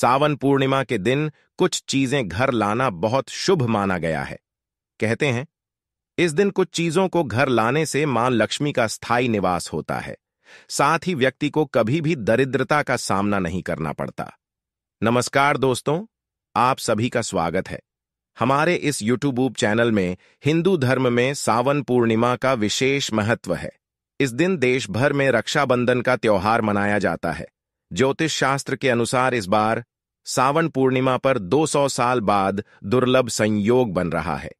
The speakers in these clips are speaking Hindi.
सावन पूर्णिमा के दिन कुछ चीजें घर लाना बहुत शुभ माना गया है कहते हैं इस दिन कुछ चीजों को घर लाने से मां लक्ष्मी का स्थायी निवास होता है साथ ही व्यक्ति को कभी भी दरिद्रता का सामना नहीं करना पड़ता नमस्कार दोस्तों आप सभी का स्वागत है हमारे इस यूट्यूब चैनल में हिंदू धर्म में सावन पूर्णिमा का विशेष महत्व है इस दिन देश भर में रक्षाबंधन का त्योहार मनाया जाता है ज्योतिष शास्त्र के अनुसार इस बार सावन पूर्णिमा पर 200 साल बाद दुर्लभ संयोग बन रहा है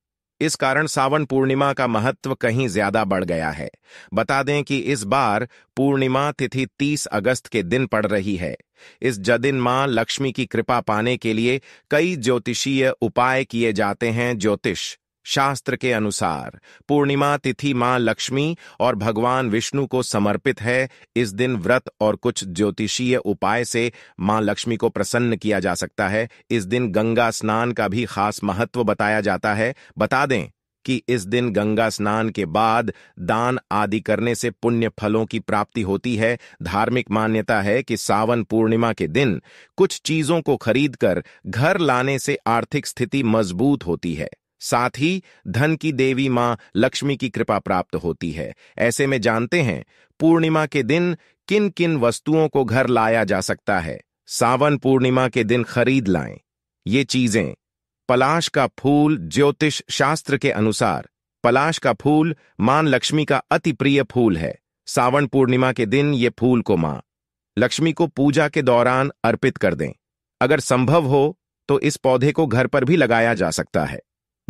इस कारण सावन पूर्णिमा का महत्व कहीं ज्यादा बढ़ गया है बता दें कि इस बार पूर्णिमा तिथि 30 अगस्त के दिन पड़ रही है इस जदिन मां लक्ष्मी की कृपा पाने के लिए कई ज्योतिषीय उपाय किए जाते हैं ज्योतिष शास्त्र के अनुसार पूर्णिमा तिथि मां लक्ष्मी और भगवान विष्णु को समर्पित है इस दिन व्रत और कुछ ज्योतिषीय उपाय से मां लक्ष्मी को प्रसन्न किया जा सकता है इस दिन गंगा स्नान का भी खास महत्व बताया जाता है बता दें कि इस दिन गंगा स्नान के बाद दान आदि करने से पुण्य फलों की प्राप्ति होती है धार्मिक मान्यता है कि सावन पूर्णिमा के दिन कुछ चीजों को खरीदकर घर लाने से आर्थिक स्थिति मजबूत होती है साथ ही धन की देवी मां लक्ष्मी की कृपा प्राप्त होती है ऐसे में जानते हैं पूर्णिमा के दिन किन किन वस्तुओं को घर लाया जा सकता है सावन पूर्णिमा के दिन खरीद लाएं ये चीजें पलाश का फूल ज्योतिष शास्त्र के अनुसार पलाश का फूल मान लक्ष्मी का अति प्रिय फूल है सावन पूर्णिमा के दिन ये फूल को मां लक्ष्मी को पूजा के दौरान अर्पित कर दें अगर संभव हो तो इस पौधे को घर पर भी लगाया जा सकता है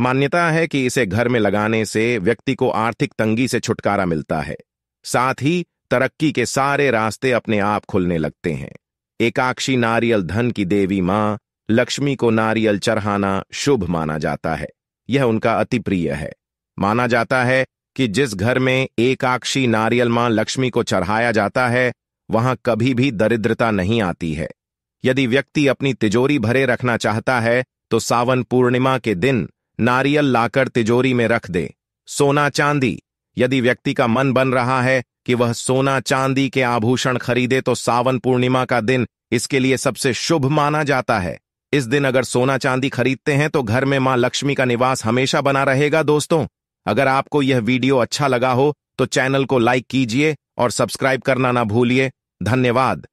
मान्यता है कि इसे घर में लगाने से व्यक्ति को आर्थिक तंगी से छुटकारा मिलता है साथ ही तरक्की के सारे रास्ते अपने आप खुलने लगते हैं एकाक्षी नारियल धन की देवी मां लक्ष्मी को नारियल चढ़ाना शुभ माना जाता है यह उनका अति प्रिय है माना जाता है कि जिस घर में एकाक्षी नारियल मां लक्ष्मी को चढ़ाया जाता है वहां कभी भी दरिद्रता नहीं आती है यदि व्यक्ति अपनी तिजोरी भरे रखना चाहता है तो सावन पूर्णिमा के दिन नारियल लाकर तिजोरी में रख दे सोना चांदी यदि व्यक्ति का मन बन रहा है कि वह सोना चांदी के आभूषण खरीदे तो सावन पूर्णिमा का दिन इसके लिए सबसे शुभ माना जाता है इस दिन अगर सोना चांदी खरीदते हैं तो घर में मां लक्ष्मी का निवास हमेशा बना रहेगा दोस्तों अगर आपको यह वीडियो अच्छा लगा हो तो चैनल को लाइक कीजिए और सब्सक्राइब करना ना भूलिए धन्यवाद